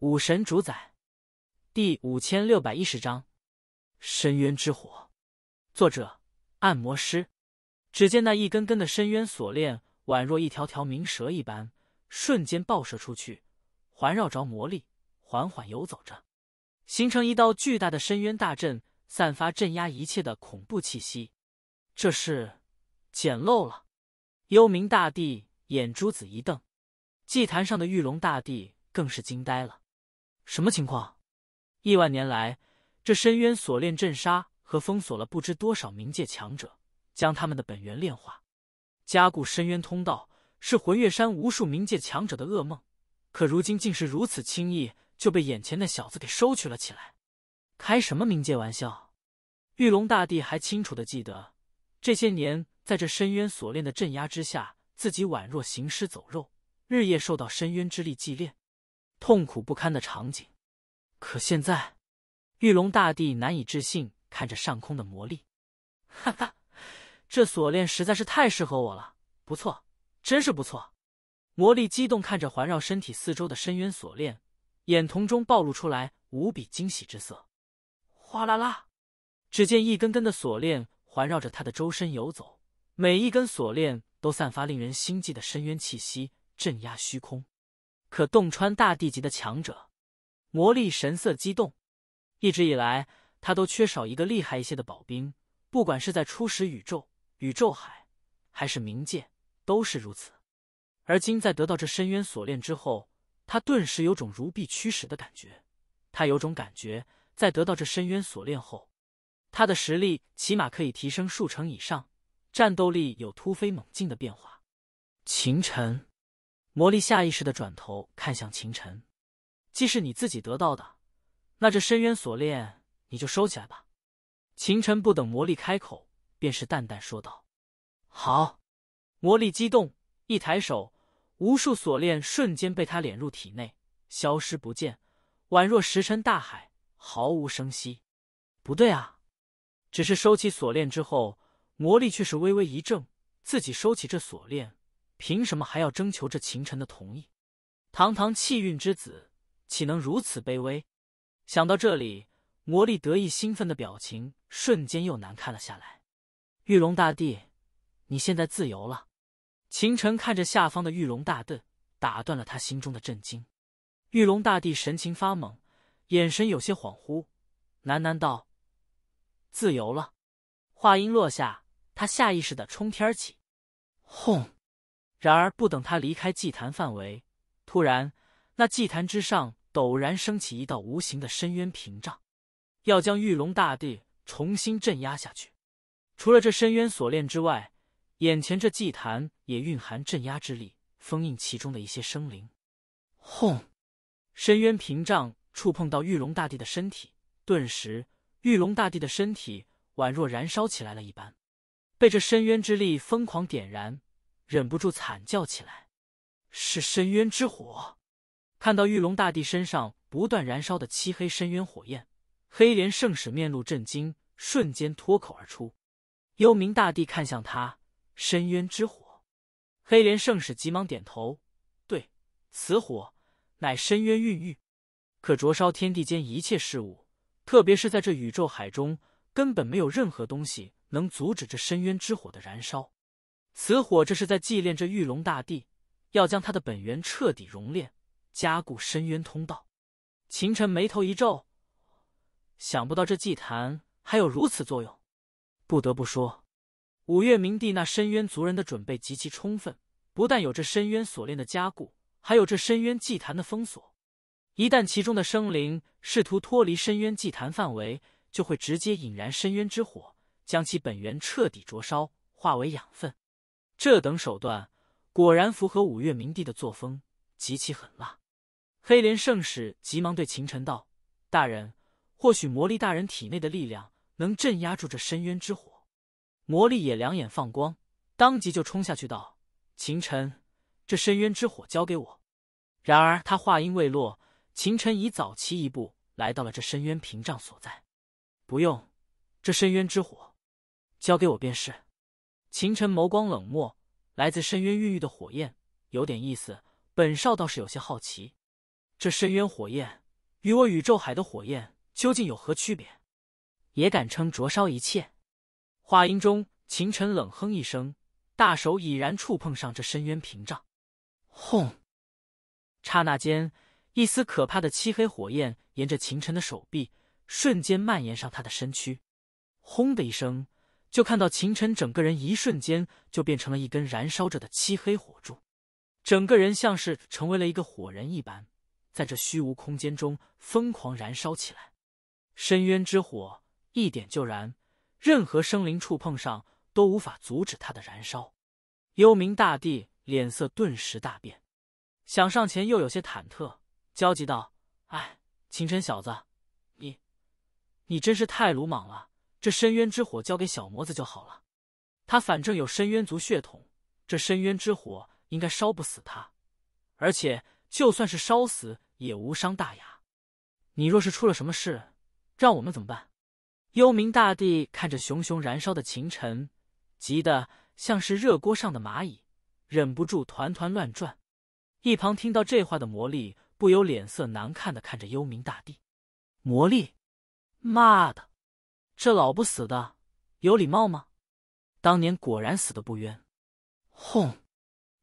武神主宰，第五千六百一十章：深渊之火。作者：按摩师。只见那一根根的深渊锁链，宛若一条条冥蛇一般，瞬间爆射出去，环绕着魔力，缓缓游走着，形成一道巨大的深渊大阵，散发镇压一切的恐怖气息。这是捡漏了！幽冥大帝眼珠子一瞪，祭坛上的玉龙大帝更是惊呆了。什么情况？亿万年来，这深渊锁链震杀和封锁了不知多少冥界强者，将他们的本源炼化，加固深渊通道，是魂月山无数冥界强者的噩梦。可如今，竟是如此轻易就被眼前那小子给收取了起来！开什么冥界玩笑？玉龙大帝还清楚的记得，这些年在这深渊锁链的镇压之下，自己宛若行尸走肉，日夜受到深渊之力祭炼。痛苦不堪的场景，可现在，玉龙大帝难以置信看着上空的魔力，哈哈，这锁链实在是太适合我了，不错，真是不错！魔力激动看着环绕身体四周的深渊锁链，眼瞳中暴露出来无比惊喜之色。哗啦啦，只见一根根的锁链环绕着他的周身游走，每一根锁链都散发令人心悸的深渊气息，镇压虚空。可洞穿大地级的强者，魔力神色激动。一直以来，他都缺少一个厉害一些的保兵，不管是在初始宇宙、宇宙海，还是冥界，都是如此。而今在得到这深渊锁链之后，他顿时有种如臂驱使的感觉。他有种感觉，在得到这深渊锁链后，他的实力起码可以提升数成以上，战斗力有突飞猛进的变化。秦晨。魔力下意识的转头看向秦尘，既是你自己得到的，那这深渊锁链你就收起来吧。秦尘不等魔力开口，便是淡淡说道：“好。”魔力激动，一抬手，无数锁链瞬间被他敛入体内，消失不见，宛若石沉大海，毫无声息。不对啊，只是收起锁链之后，魔力却是微微一怔，自己收起这锁链。凭什么还要征求这秦晨的同意？堂堂气运之子，岂能如此卑微？想到这里，魔力得意兴奋的表情瞬间又难看了下来。玉龙大帝，你现在自由了。秦晨看着下方的玉龙大帝，打断了他心中的震惊。玉龙大帝神情发懵，眼神有些恍惚，喃喃道：“自由了。”话音落下，他下意识的冲天起，轰。然而，不等他离开祭坛范围，突然，那祭坛之上陡然升起一道无形的深渊屏障，要将玉龙大帝重新镇压下去。除了这深渊锁链之外，眼前这祭坛也蕴含镇压之力，封印其中的一些生灵。轰！深渊屏障触碰到玉龙大帝的身体，顿时，玉龙大帝的身体宛若燃烧起来了一般，被这深渊之力疯狂点燃。忍不住惨叫起来，是深渊之火！看到玉龙大帝身上不断燃烧的漆黑深渊火焰，黑莲圣使面露震惊，瞬间脱口而出。幽冥大帝看向他，深渊之火。黑莲圣使急忙点头，对，此火乃深渊孕育，可灼烧天地间一切事物，特别是在这宇宙海中，根本没有任何东西能阻止这深渊之火的燃烧。此火这是在祭炼这玉龙大帝，要将他的本源彻底熔炼，加固深渊通道。秦尘眉头一皱，想不到这祭坛还有如此作用。不得不说，五岳冥帝那深渊族人的准备极其充分，不但有这深渊锁链的加固，还有这深渊祭坛的封锁。一旦其中的生灵试图脱离深渊祭坛范围，就会直接引燃深渊之火，将其本源彻底灼烧，化为养分。这等手段果然符合五岳明帝的作风，极其狠辣。黑莲圣使急忙对秦尘道：“大人，或许魔力大人体内的力量能镇压住这深渊之火。”魔力也两眼放光，当即就冲下去道：“秦尘，这深渊之火交给我。”然而他话音未落，秦尘已早期一步来到了这深渊屏障所在。不用，这深渊之火，交给我便是。秦尘眸光冷漠，来自深渊孕育的火焰有点意思，本少倒是有些好奇，这深渊火焰与我宇宙海的火焰究竟有何区别？也敢称灼烧一切？话音中，秦尘冷哼一声，大手已然触碰上这深渊屏障，轰！刹那间，一丝可怕的漆黑火焰沿着秦尘的手臂，瞬间蔓延上他的身躯，轰的一声。就看到秦尘整个人一瞬间就变成了一根燃烧着的漆黑火柱，整个人像是成为了一个火人一般，在这虚无空间中疯狂燃烧起来。深渊之火一点就燃，任何生灵触碰上都无法阻止它的燃烧。幽冥大帝脸色顿时大变，想上前又有些忐忑，焦急道：“哎，秦尘小子，你你真是太鲁莽了。”这深渊之火交给小魔子就好了，他反正有深渊族血统，这深渊之火应该烧不死他，而且就算是烧死也无伤大雅。你若是出了什么事，让我们怎么办？幽冥大帝看着熊熊燃烧的秦尘，急得像是热锅上的蚂蚁，忍不住团团乱转。一旁听到这话的魔力不由脸色难看的看着幽冥大帝，魔力，妈的！这老不死的有礼貌吗？当年果然死的不冤。轰！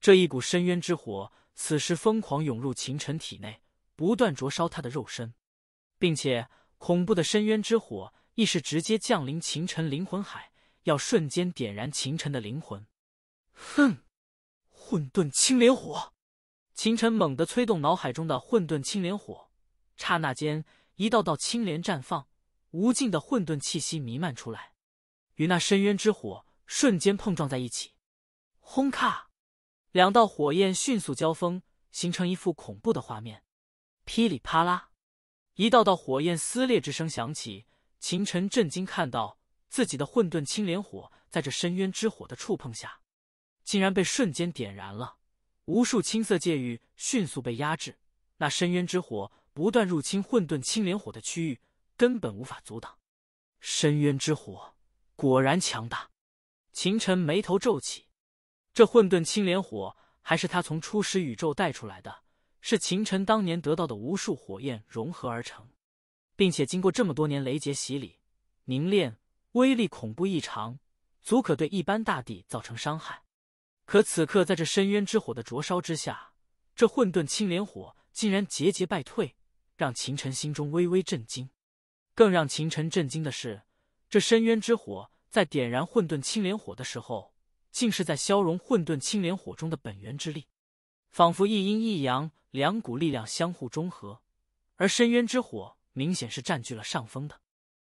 这一股深渊之火，此时疯狂涌入秦尘体内，不断灼烧他的肉身，并且恐怖的深渊之火亦是直接降临秦尘灵魂海，要瞬间点燃秦尘的灵魂。哼！混沌青莲火！秦尘猛地催动脑海中的混沌青莲火，刹那间一道道青莲绽放。无尽的混沌气息弥漫出来，与那深渊之火瞬间碰撞在一起，轰咔！两道火焰迅速交锋，形成一幅恐怖的画面。噼里啪啦，一道道火焰撕裂之声响起。秦尘震惊看到自己的混沌青莲火在这深渊之火的触碰下，竟然被瞬间点燃了。无数青色界域迅速被压制，那深渊之火不断入侵混沌青莲火的区域。根本无法阻挡，深渊之火果然强大。秦尘眉头皱起，这混沌青莲火还是他从初始宇宙带出来的，是秦尘当年得到的无数火焰融合而成，并且经过这么多年雷劫洗礼凝练，威力恐怖异常，足可对一般大地造成伤害。可此刻在这深渊之火的灼烧之下，这混沌青莲火竟然节节败退，让秦尘心中微微震惊。更让秦尘震惊的是，这深渊之火在点燃混沌青莲火的时候，竟是在消融混沌青莲火中的本源之力，仿佛一阴一阳两股力量相互中和，而深渊之火明显是占据了上风的。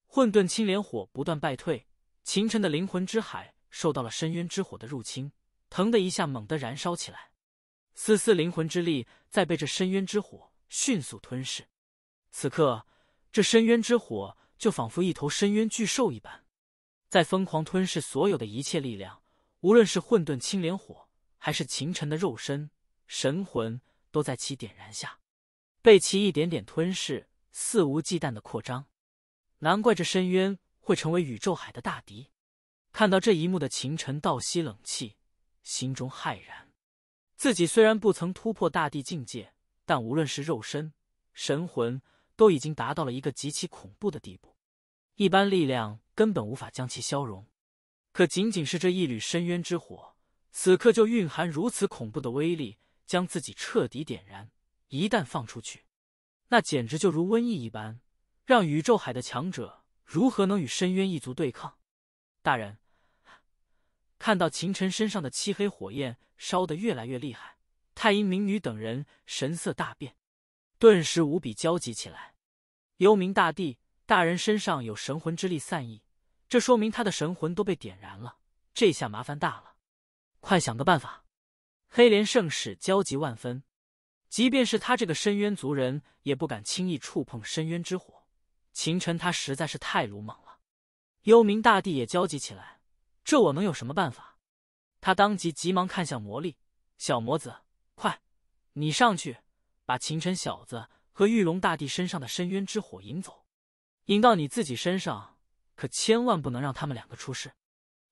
混沌青莲火不断败退，秦尘的灵魂之海受到了深渊之火的入侵，疼的一下猛地燃烧起来，丝丝灵魂之力在被这深渊之火迅速吞噬。此刻。这深渊之火就仿佛一头深渊巨兽一般，在疯狂吞噬所有的一切力量，无论是混沌青莲火，还是秦尘的肉身、神魂，都在其点燃下被其一点点吞噬，肆无忌惮的扩张。难怪这深渊会成为宇宙海的大敌。看到这一幕的秦尘倒吸冷气，心中骇然。自己虽然不曾突破大地境界，但无论是肉身、神魂，都已经达到了一个极其恐怖的地步，一般力量根本无法将其消融。可仅仅是这一缕深渊之火，此刻就蕴含如此恐怖的威力，将自己彻底点燃。一旦放出去，那简直就如瘟疫一般，让宇宙海的强者如何能与深渊一族对抗？大人看到秦尘身上的漆黑火焰烧得越来越厉害，太阴冥女等人神色大变。顿时无比焦急起来。幽冥大帝大人身上有神魂之力散逸，这说明他的神魂都被点燃了。这下麻烦大了，快想个办法！黑莲圣使焦急万分，即便是他这个深渊族人也不敢轻易触碰深渊之火。秦尘他实在是太鲁莽了。幽冥大帝也焦急起来，这我能有什么办法？他当即急忙看向魔力小魔子，快，你上去！把秦尘小子和玉龙大帝身上的深渊之火引走，引到你自己身上，可千万不能让他们两个出事。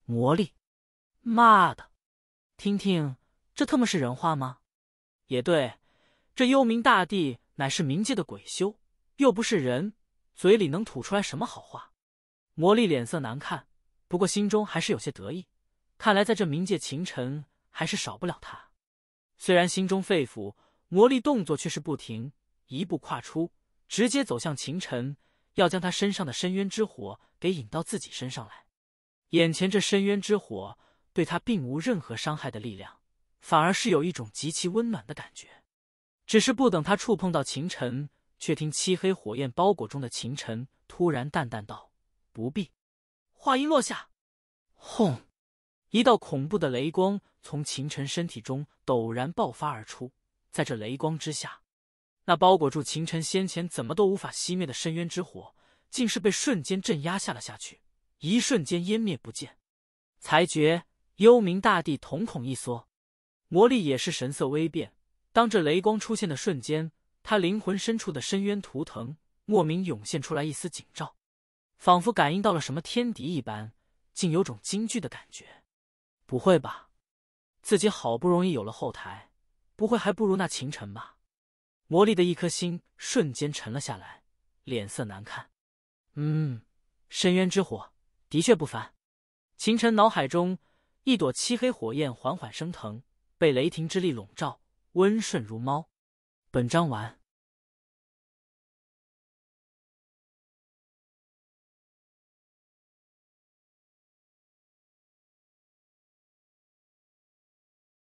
魔力，妈的，听听这特么是人话吗？也对，这幽冥大帝乃是冥界的鬼修，又不是人，嘴里能吐出来什么好话？魔力脸色难看，不过心中还是有些得意。看来在这冥界，秦尘还是少不了他。虽然心中肺腑。魔力动作却是不停，一步跨出，直接走向秦尘，要将他身上的深渊之火给引到自己身上来。眼前这深渊之火对他并无任何伤害的力量，反而是有一种极其温暖的感觉。只是不等他触碰到秦尘，却听漆黑火焰包裹中的秦尘突然淡淡道：“不必。”话音落下，轰！一道恐怖的雷光从秦尘身体中陡然爆发而出。在这雷光之下，那包裹住秦尘先前怎么都无法熄灭的深渊之火，竟是被瞬间镇压下了下去，一瞬间湮灭不见。裁决幽冥大帝瞳孔一缩，魔力也是神色微变。当这雷光出现的瞬间，他灵魂深处的深渊图腾莫名涌现出来一丝警兆，仿佛感应到了什么天敌一般，竟有种惊惧的感觉。不会吧，自己好不容易有了后台。不会还不如那秦尘吧？魔力的一颗心瞬间沉了下来，脸色难看。嗯，深渊之火的确不凡。秦尘脑海中一朵漆黑火焰缓缓升腾，被雷霆之力笼罩，温顺如猫。本章完。